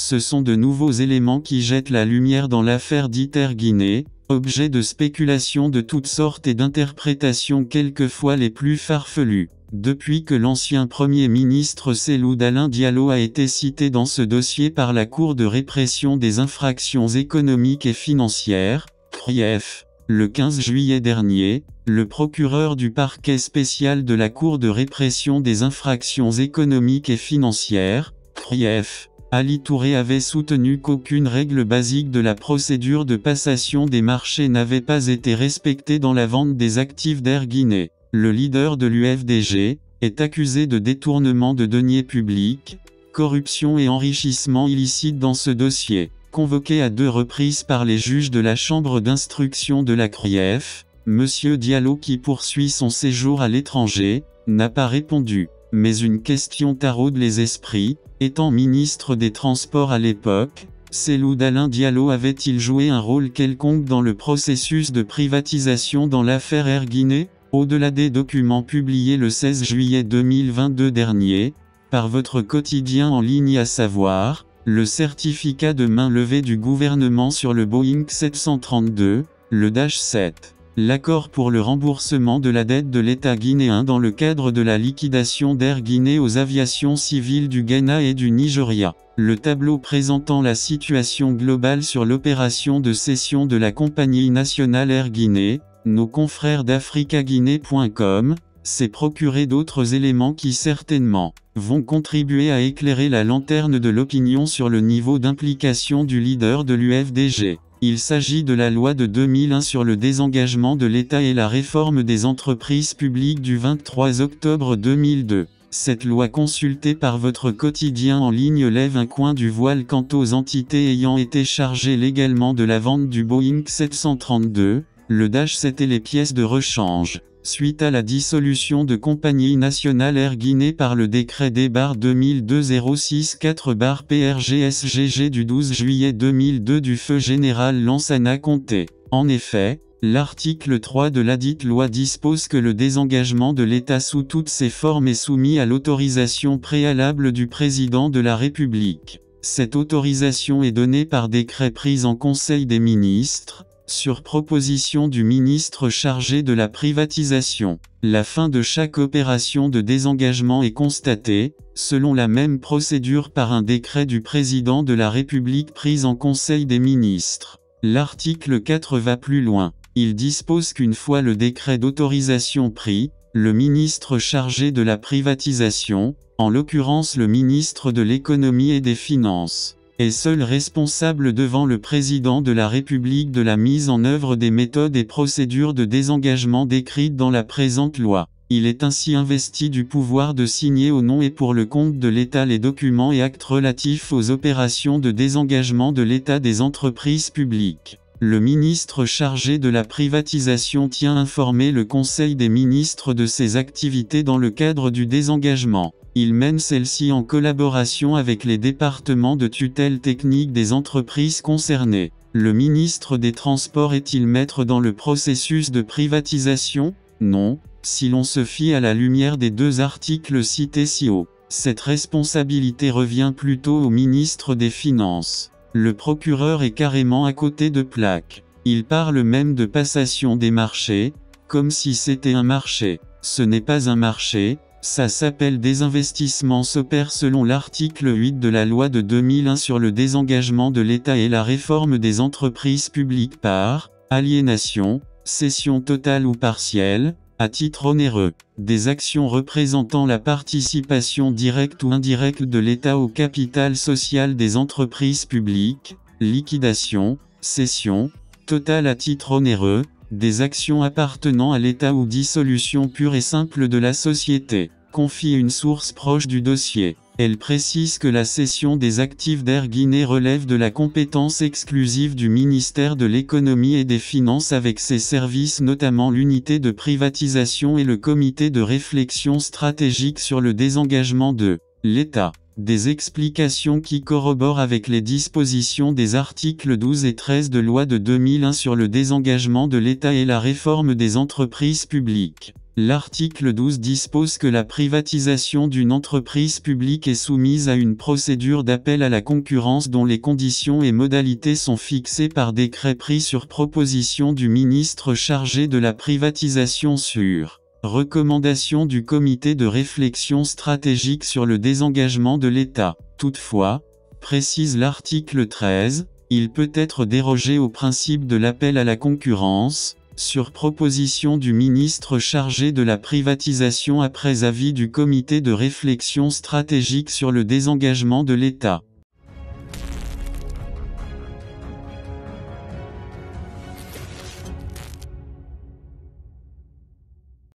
ce sont de nouveaux éléments qui jettent la lumière dans l'affaire d'Iter Guinée, objet de spéculations de toutes sortes et d'interprétations quelquefois les plus farfelues. Depuis que l'ancien Premier ministre Célou Alain Diallo a été cité dans ce dossier par la Cour de répression des infractions économiques et financières, CRIEF, le 15 juillet dernier, le procureur du parquet spécial de la Cour de répression des infractions économiques et financières, CRIEF, Ali Touré avait soutenu qu'aucune règle basique de la procédure de passation des marchés n'avait pas été respectée dans la vente des actifs d'Air Guinée. Le leader de l'UFDG est accusé de détournement de deniers publics, corruption et enrichissement illicite dans ce dossier. Convoqué à deux reprises par les juges de la Chambre d'instruction de la CRIEF, M. Diallo qui poursuit son séjour à l'étranger, n'a pas répondu mais une question taraude les esprits, étant ministre des Transports à l'époque, Selou d'Alain Diallo avait-il joué un rôle quelconque dans le processus de privatisation dans l'affaire Air Guinée Au-delà des documents publiés le 16 juillet 2022 dernier, par votre quotidien en ligne à savoir, le certificat de main levée du gouvernement sur le Boeing 732, le Dash 7. L'accord pour le remboursement de la dette de l'État guinéen dans le cadre de la liquidation d'Air Guinée aux aviations civiles du Ghana et du Nigeria. Le tableau présentant la situation globale sur l'opération de cession de la compagnie nationale Air Guinée, nos confrères d'africaguinée.com, s'est procuré d'autres éléments qui certainement vont contribuer à éclairer la lanterne de l'opinion sur le niveau d'implication du leader de l'UFDG. Il s'agit de la loi de 2001 sur le désengagement de l'État et la réforme des entreprises publiques du 23 octobre 2002. Cette loi consultée par votre quotidien en ligne lève un coin du voile quant aux entités ayant été chargées légalement de la vente du Boeing 732, le DASH c'était les pièces de rechange. Suite à la dissolution de Compagnie Nationale Air Guinée par le décret des barres 2002 4 barres PRGSGG du 12 juillet 2002 du feu général Lansana Comté. En effet, L'article 3 de ladite loi dispose que le désengagement de l'État sous toutes ses formes est soumis à l'autorisation préalable du président de la République. Cette autorisation est donnée par décret pris en Conseil des ministres, sur proposition du ministre chargé de la privatisation. La fin de chaque opération de désengagement est constatée, selon la même procédure par un décret du président de la République pris en Conseil des ministres. L'article 4 va plus loin. Il dispose qu'une fois le décret d'autorisation pris, le ministre chargé de la privatisation, en l'occurrence le ministre de l'économie et des finances, est seul responsable devant le président de la République de la mise en œuvre des méthodes et procédures de désengagement décrites dans la présente loi. Il est ainsi investi du pouvoir de signer au nom et pour le compte de l'État les documents et actes relatifs aux opérations de désengagement de l'État des entreprises publiques. Le ministre chargé de la privatisation tient informer le Conseil des ministres de ses activités dans le cadre du désengagement. Il mène celle-ci en collaboration avec les départements de tutelle technique des entreprises concernées. Le ministre des Transports est-il maître dans le processus de privatisation Non, si l'on se fie à la lumière des deux articles cités ci haut. Cette responsabilité revient plutôt au ministre des Finances. Le procureur est carrément à côté de plaque. Il parle même de passation des marchés, comme si c'était un marché. Ce n'est pas un marché, ça s'appelle des investissements s'opère selon l'article 8 de la loi de 2001 sur le désengagement de l'État et la réforme des entreprises publiques par aliénation, cession totale ou partielle, à titre onéreux, des actions représentant la participation directe ou indirecte de l'État au capital social des entreprises publiques, liquidation, cession, total à titre onéreux, des actions appartenant à l'État ou dissolution pure et simple de la société, confie une source proche du dossier. Elle précise que la cession des actifs d'Air Guinée relève de la compétence exclusive du ministère de l'économie et des finances avec ses services notamment l'unité de privatisation et le comité de réflexion stratégique sur le désengagement de l'État des explications qui corroborent avec les dispositions des articles 12 et 13 de loi de 2001 sur le désengagement de l'État et la réforme des entreprises publiques. L'article 12 dispose que la privatisation d'une entreprise publique est soumise à une procédure d'appel à la concurrence dont les conditions et modalités sont fixées par décret pris sur proposition du ministre chargé de la privatisation sur recommandation du comité de réflexion stratégique sur le désengagement de l'État. Toutefois, précise l'article 13, il peut être dérogé au principe de l'appel à la concurrence, sur proposition du ministre chargé de la privatisation après avis du comité de réflexion stratégique sur le désengagement de l'État.